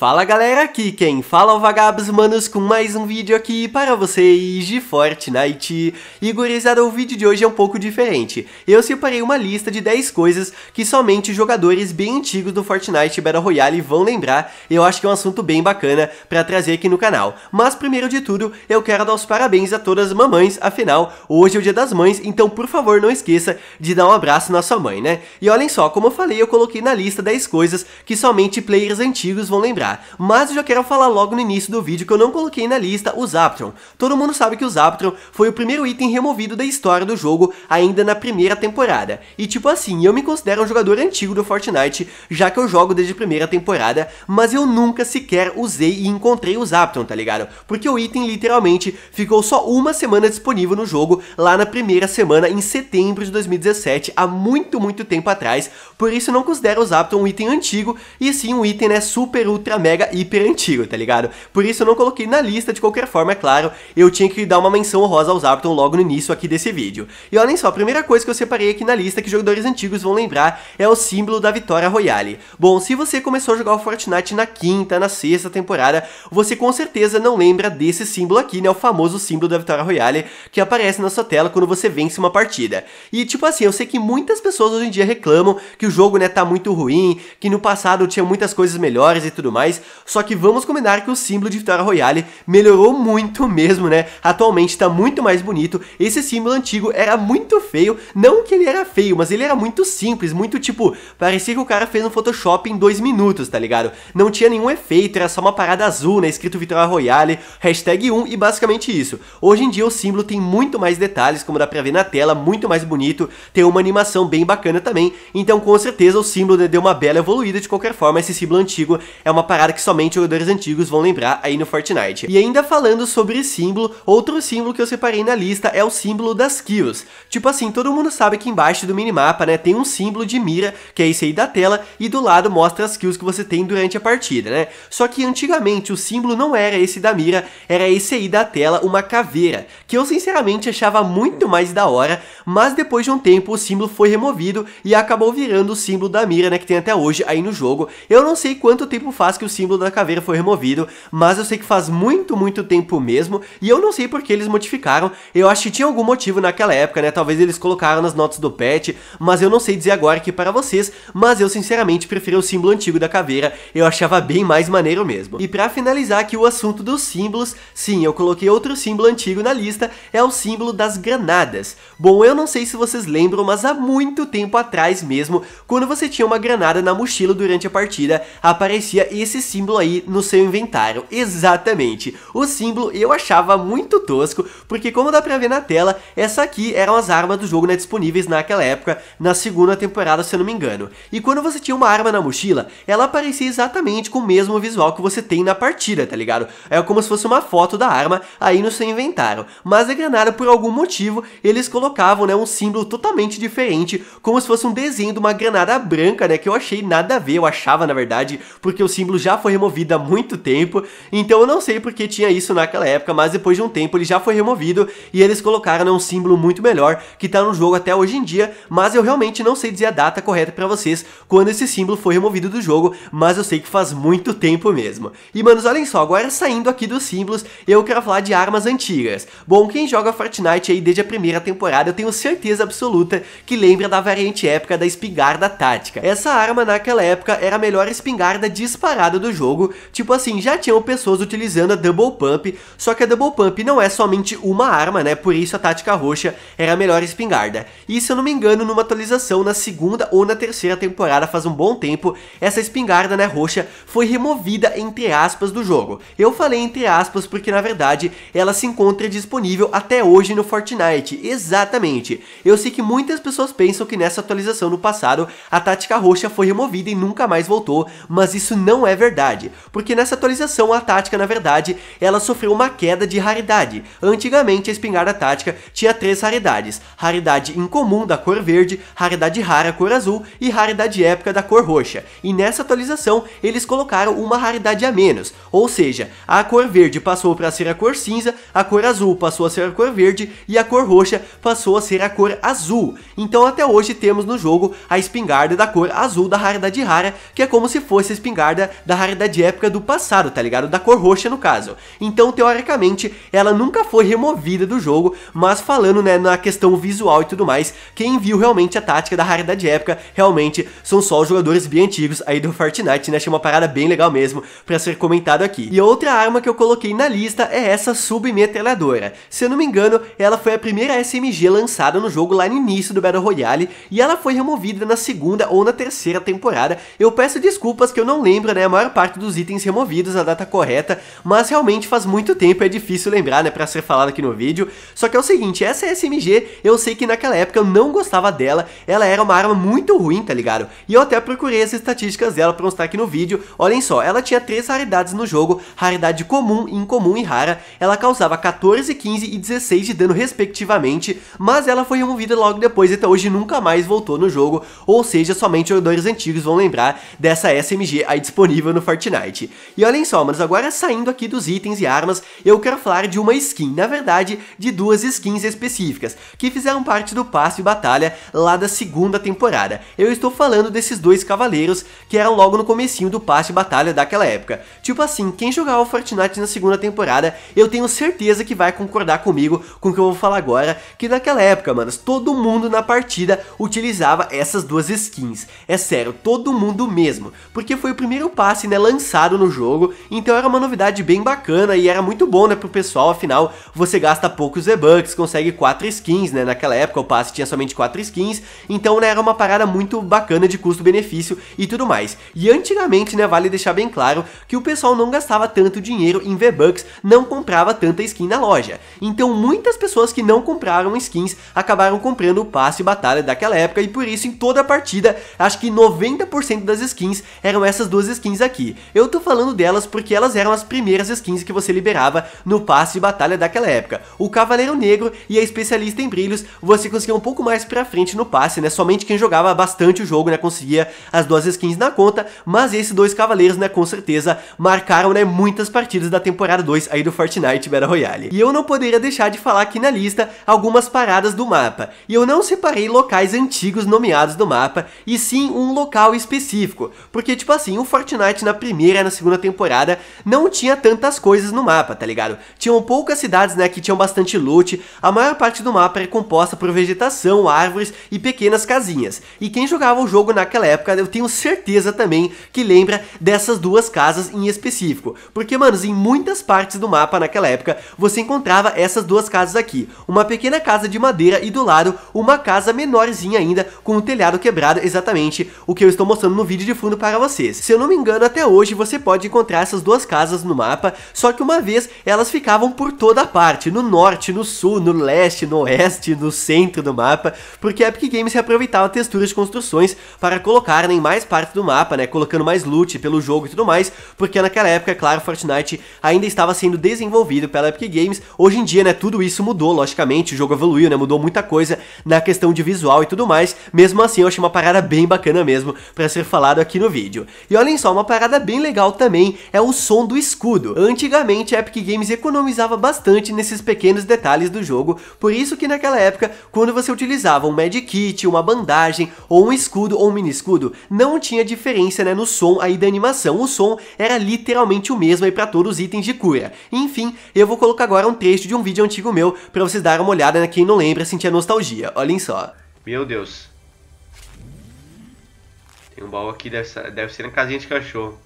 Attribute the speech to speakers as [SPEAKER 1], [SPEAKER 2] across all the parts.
[SPEAKER 1] Fala galera, aqui quem fala é o Vagabos Manos com mais um vídeo aqui para vocês de Fortnite. E gurizada, o vídeo de hoje é um pouco diferente. Eu separei uma lista de 10 coisas que somente jogadores bem antigos do Fortnite Battle Royale vão lembrar. Eu acho que é um assunto bem bacana para trazer aqui no canal. Mas primeiro de tudo, eu quero dar os parabéns a todas as mamães, afinal, hoje é o dia das mães, então por favor não esqueça de dar um abraço na sua mãe, né? E olhem só, como eu falei, eu coloquei na lista 10 coisas que somente players antigos vão lembrar mas eu já quero falar logo no início do vídeo que eu não coloquei na lista o Zaptron. Todo mundo sabe que o Zaptron foi o primeiro item removido da história do jogo ainda na primeira temporada. E tipo assim, eu me considero um jogador antigo do Fortnite, já que eu jogo desde a primeira temporada, mas eu nunca sequer usei e encontrei o Zaptron, tá ligado? Porque o item literalmente ficou só uma semana disponível no jogo, lá na primeira semana em setembro de 2017, há muito, muito tempo atrás, por isso eu não considero o Zaptron um item antigo, e sim um item né, super ultra mega hiper antigo, tá ligado? Por isso eu não coloquei na lista, de qualquer forma, é claro, eu tinha que dar uma menção honrosa aos Arton logo no início aqui desse vídeo. E olhem só, a primeira coisa que eu separei aqui na lista que jogadores antigos vão lembrar é o símbolo da vitória royale. Bom, se você começou a jogar o Fortnite na quinta, na sexta temporada, você com certeza não lembra desse símbolo aqui, né, o famoso símbolo da vitória royale que aparece na sua tela quando você vence uma partida. E tipo assim, eu sei que muitas pessoas hoje em dia reclamam que o jogo, né, tá muito ruim, que no passado tinha muitas coisas melhores e tudo mais, mais, só que vamos combinar que o símbolo de Vitória Royale melhorou muito mesmo, né? Atualmente tá muito mais bonito, esse símbolo antigo era muito feio, não que ele era feio, mas ele era muito simples, muito tipo, parecia que o cara fez no Photoshop em dois minutos, tá ligado? Não tinha nenhum efeito, era só uma parada azul, né, escrito Vitória Royale, hashtag 1 e basicamente isso. Hoje em dia o símbolo tem muito mais detalhes, como dá pra ver na tela, muito mais bonito, tem uma animação bem bacana também, então com certeza o símbolo deu uma bela evoluída de qualquer forma, esse símbolo antigo é uma parada parada que somente jogadores antigos vão lembrar aí no Fortnite. E ainda falando sobre símbolo, outro símbolo que eu separei na lista é o símbolo das kills. Tipo assim, todo mundo sabe que embaixo do minimapa, né, tem um símbolo de mira, que é esse aí da tela, e do lado mostra as kills que você tem durante a partida, né? Só que antigamente o símbolo não era esse da mira, era esse aí da tela, uma caveira, que eu sinceramente achava muito mais da hora, mas depois de um tempo o símbolo foi removido e acabou virando o símbolo da mira, né, que tem até hoje aí no jogo. Eu não sei quanto tempo faz que o símbolo da caveira foi removido, mas eu sei que faz muito, muito tempo mesmo, e eu não sei por que eles modificaram, eu acho que tinha algum motivo naquela época, né, talvez eles colocaram nas notas do patch, mas eu não sei dizer agora aqui para vocês, mas eu sinceramente prefiro o símbolo antigo da caveira, eu achava bem mais maneiro mesmo. E para finalizar aqui o assunto dos símbolos, sim, eu coloquei outro símbolo antigo na lista, é o símbolo das granadas. Bom, eu não sei se vocês lembram, mas há muito tempo atrás mesmo, quando você tinha uma granada na mochila durante a partida, aparecia esse esse símbolo aí no seu inventário. Exatamente. O símbolo eu achava muito tosco, porque como dá pra ver na tela, essa aqui eram as armas do jogo né, disponíveis naquela época, na segunda temporada, se eu não me engano. E quando você tinha uma arma na mochila, ela aparecia exatamente com o mesmo visual que você tem na partida, tá ligado? É como se fosse uma foto da arma aí no seu inventário. Mas a é Granada, por algum motivo, eles colocavam né, um símbolo totalmente diferente, como se fosse um desenho de uma granada branca, né, que eu achei nada a ver, eu achava na verdade, porque o símbolo já foi removida há muito tempo, então eu não sei porque tinha isso naquela época, mas depois de um tempo ele já foi removido e eles colocaram um símbolo muito melhor que tá no jogo até hoje em dia, mas eu realmente não sei dizer a data correta para vocês quando esse símbolo foi removido do jogo, mas eu sei que faz muito tempo mesmo. E manos, olhem só, agora saindo aqui dos símbolos, eu quero falar de armas antigas. Bom, quem joga Fortnite aí desde a primeira temporada, eu tenho certeza absoluta que lembra da variante épica da espingarda tática. Essa arma naquela época era a melhor espingarda disparada do jogo, tipo assim, já tinham pessoas utilizando a Double Pump, só que a Double Pump não é somente uma arma, né, por isso a tática roxa era a melhor espingarda. E se eu não me engano, numa atualização, na segunda ou na terceira temporada, faz um bom tempo, essa espingarda, né, roxa, foi removida entre aspas do jogo. Eu falei entre aspas porque, na verdade, ela se encontra disponível até hoje no Fortnite, exatamente. Eu sei que muitas pessoas pensam que nessa atualização no passado, a tática roxa foi removida e nunca mais voltou, mas isso não é verdade, porque nessa atualização a tática, na verdade, ela sofreu uma queda de raridade. Antigamente a espingarda tática tinha três raridades: raridade incomum da cor verde, raridade rara cor azul e raridade épica da cor roxa. E nessa atualização eles colocaram uma raridade a menos, ou seja, a cor verde passou para ser a cor cinza, a cor azul passou a ser a cor verde e a cor roxa passou a ser a cor azul. Então até hoje temos no jogo a espingarda da cor azul da raridade rara, que é como se fosse a espingarda da raridade épica do passado, tá ligado? Da cor roxa, no caso. Então, teoricamente, ela nunca foi removida do jogo, mas falando, né, na questão visual e tudo mais, quem viu realmente a tática da raridade épica, realmente, são só os jogadores bem antigos aí do Fortnite, né? Achei uma parada bem legal mesmo pra ser comentado aqui. E outra arma que eu coloquei na lista é essa submetralhadora. Se eu não me engano, ela foi a primeira SMG lançada no jogo lá no início do Battle Royale e ela foi removida na segunda ou na terceira temporada. Eu peço desculpas que eu não lembro, né, a maior parte dos itens removidos a data correta, mas realmente faz muito tempo, é difícil lembrar, né, pra ser falado aqui no vídeo. Só que é o seguinte, essa SMG, eu sei que naquela época eu não gostava dela, ela era uma arma muito ruim, tá ligado? E eu até procurei as estatísticas dela pra mostrar aqui no vídeo, olhem só, ela tinha três raridades no jogo, raridade comum, incomum e rara, ela causava 14, 15 e 16 de dano respectivamente, mas ela foi removida logo depois e então até hoje nunca mais voltou no jogo, ou seja, somente jogadores antigos vão lembrar dessa SMG aí disponível no Fortnite. E olhem só, manos, agora saindo aqui dos itens e armas, eu quero falar de uma skin, na verdade, de duas skins específicas, que fizeram parte do passe de batalha lá da segunda temporada. Eu estou falando desses dois cavaleiros que eram logo no comecinho do passe de batalha daquela época. Tipo assim, quem jogava Fortnite na segunda temporada, eu tenho certeza que vai concordar comigo com o que eu vou falar agora, que naquela época, manos, todo mundo na partida utilizava essas duas skins. É sério, todo mundo mesmo, porque foi o primeiro passe né, lançado no jogo, então era uma novidade bem bacana e era muito bom né, pro pessoal, afinal você gasta poucos V-Bucks, consegue 4 skins, né, naquela época o passe tinha somente 4 skins, então né, era uma parada muito bacana de custo-benefício e tudo mais. E antigamente, né, vale deixar bem claro que o pessoal não gastava tanto dinheiro em V-Bucks, não comprava tanta skin na loja, então muitas pessoas que não compraram skins acabaram comprando o passe batalha daquela época e por isso em toda a partida, acho que 90% das skins eram essas duas skins skins aqui. Eu tô falando delas porque elas eram as primeiras skins que você liberava no passe de batalha daquela época. O Cavaleiro Negro e a Especialista em Brilhos você conseguia um pouco mais pra frente no passe, né? Somente quem jogava bastante o jogo, né? Conseguia as duas skins na conta, mas esses dois cavaleiros, né? Com certeza marcaram, né? Muitas partidas da temporada 2 aí do Fortnite Battle Royale. E eu não poderia deixar de falar aqui na lista algumas paradas do mapa. E eu não separei locais antigos nomeados do mapa, e sim um local específico. Porque, tipo assim, o Fortnite na primeira e na segunda temporada não tinha tantas coisas no mapa, tá ligado? Tinham poucas cidades, né, que tinham bastante loot, a maior parte do mapa era composta por vegetação, árvores e pequenas casinhas. E quem jogava o jogo naquela época, eu tenho certeza também que lembra dessas duas casas em específico. Porque, manos, em muitas partes do mapa naquela época, você encontrava essas duas casas aqui. Uma pequena casa de madeira e do lado, uma casa menorzinha ainda, com o um telhado quebrado, exatamente o que eu estou mostrando no vídeo de fundo para vocês. Se eu não me engano, funciona até hoje, você pode encontrar essas duas casas no mapa, só que uma vez elas ficavam por toda a parte, no norte, no sul, no leste, no oeste, no centro do mapa, porque a Epic Games reaproveitava texturas de construções para colocar em mais parte do mapa, né, colocando mais loot pelo jogo e tudo mais, porque naquela época, claro, Fortnite ainda estava sendo desenvolvido pela Epic Games, hoje em dia, né, tudo isso mudou, logicamente, o jogo evoluiu, né, mudou muita coisa na questão de visual e tudo mais, mesmo assim eu achei uma parada bem bacana mesmo para ser falado aqui no vídeo. E olhem só, uma parada bem legal também é o som do escudo. Antigamente a Epic Games economizava bastante nesses pequenos detalhes do jogo, por isso que naquela época, quando você utilizava um medkit, uma bandagem, ou um escudo ou um mini escudo, não tinha diferença né, no som aí da animação, o som era literalmente o mesmo aí para todos os itens de cura. Enfim, eu vou colocar agora um trecho de um vídeo antigo meu para vocês darem uma olhada, né, quem não lembra, sentir a nostalgia, olhem só. Meu Deus, tem um baú aqui, deve, deve ser na casinha de cachorro.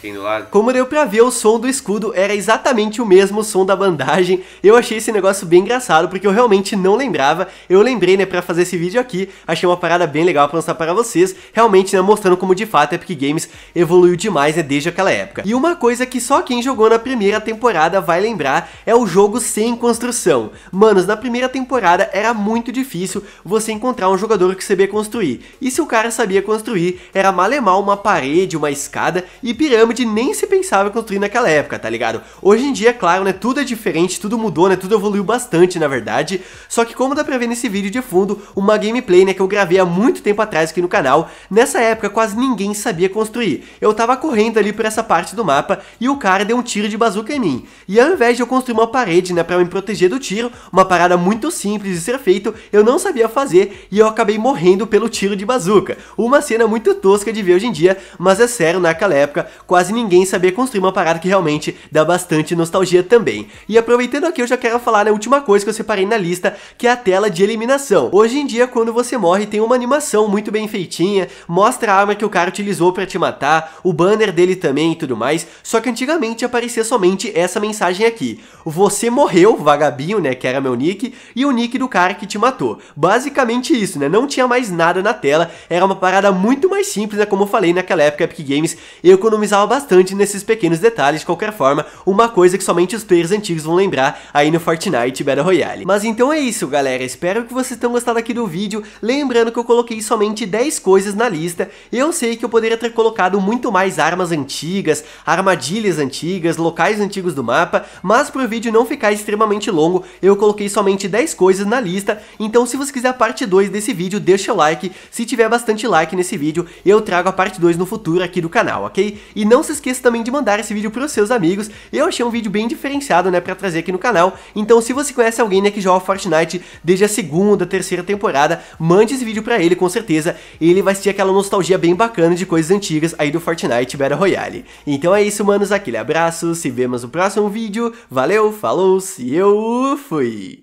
[SPEAKER 1] Tem lado. Como deu pra ver, o som do escudo era exatamente o mesmo som da bandagem. Eu achei esse negócio bem engraçado, porque eu realmente não lembrava. Eu lembrei, né, pra fazer esse vídeo aqui. Achei uma parada bem legal pra mostrar pra vocês. Realmente, né, mostrando como de fato a Epic Games evoluiu demais, né, desde aquela época. E uma coisa que só quem jogou na primeira temporada vai lembrar é o jogo sem construção. Manos, na primeira temporada era muito difícil você encontrar um jogador que sabia construir. E se o cara sabia construir, era mal uma parede, uma escada e pirâmide praticamente nem se pensava em construir naquela época, tá ligado? Hoje em dia, claro, né, tudo é diferente, tudo mudou, né, tudo evoluiu bastante, na verdade. Só que como dá pra ver nesse vídeo de fundo, uma gameplay, né, que eu gravei há muito tempo atrás aqui no canal, nessa época quase ninguém sabia construir. Eu tava correndo ali por essa parte do mapa e o cara deu um tiro de bazuca em mim. E ao invés de eu construir uma parede, né, pra me proteger do tiro, uma parada muito simples de ser feito, eu não sabia fazer e eu acabei morrendo pelo tiro de bazuca. Uma cena muito tosca de ver hoje em dia, mas é sério, naquela época, quase quase ninguém sabia construir uma parada que realmente dá bastante nostalgia também. E aproveitando aqui, eu já quero falar né, a última coisa que eu separei na lista, que é a tela de eliminação. Hoje em dia, quando você morre, tem uma animação muito bem feitinha, mostra a arma que o cara utilizou para te matar, o banner dele também e tudo mais, só que antigamente aparecia somente essa mensagem aqui. Você morreu, vagabinho, né, que era meu nick, e o nick do cara que te matou. Basicamente isso, né, não tinha mais nada na tela, era uma parada muito mais simples, né, como eu falei naquela época, Epic Games economizava bastante nesses pequenos detalhes, de qualquer forma, uma coisa que somente os players antigos vão lembrar aí no Fortnite Battle Royale. Mas então é isso, galera, espero que vocês tenham gostado aqui do vídeo, lembrando que eu coloquei somente 10 coisas na lista, eu sei que eu poderia ter colocado muito mais armas antigas, armadilhas antigas, locais antigos do mapa, mas pro vídeo não ficar extremamente longo, eu coloquei somente 10 coisas na lista, então se você quiser a parte 2 desse vídeo, deixa o like, se tiver bastante like nesse vídeo, eu trago a parte 2 no futuro aqui do canal, ok? E não não se esqueça também de mandar esse vídeo para os seus amigos. Eu achei um vídeo bem diferenciado, né, para trazer aqui no canal. Então, se você conhece alguém né, que joga Fortnite desde a segunda, terceira temporada, mande esse vídeo para ele, com certeza. Ele vai sentir aquela nostalgia bem bacana de coisas antigas aí do Fortnite Battle Royale. Então é isso, manos. Aquele abraço. Se vemos no próximo vídeo. Valeu, falou, se eu fui!